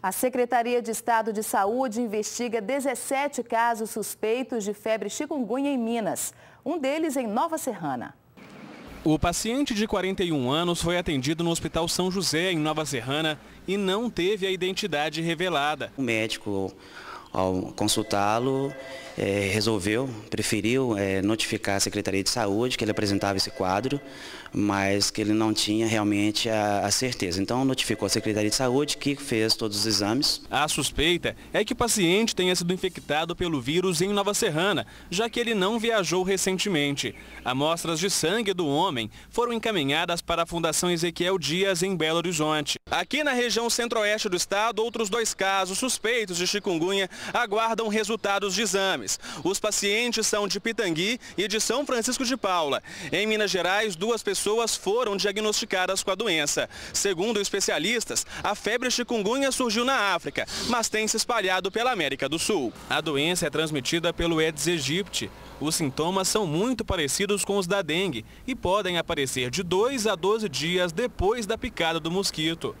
A Secretaria de Estado de Saúde investiga 17 casos suspeitos de febre chikungunya em Minas, um deles em Nova Serrana. O paciente de 41 anos foi atendido no Hospital São José, em Nova Serrana, e não teve a identidade revelada. O médico ao consultá-lo, é, resolveu, preferiu é, notificar a Secretaria de Saúde que ele apresentava esse quadro, mas que ele não tinha realmente a, a, certeza. Então notificou a Secretaria de Saúde que fez todos os exames. A suspeita é que o paciente tenha sido infectado pelo vírus em Nova Serrana, já que ele não viajou recentemente. Amostras de sangue do homem foram encaminhadas para a Fundação Ezequiel Dias em Belo Horizonte. Aqui na região centro-oeste do estado, outros dois casos suspeitos de chikungunya aguardam resultados de exames. Os pacientes são de Pitangui e de São Francisco de Paula. Em Minas Gerais, duas pessoas foram diagnosticadas com a doença. Segundo especialistas, a febre chikungunya surgiu na África, mas tem se espalhado pela América do Sul. A doença é transmitida pelo Aedes aegypti, os sintomas são muito parecidos com os da dengue e podem aparecer de 2 a 12 dias depois da picada do mosquito.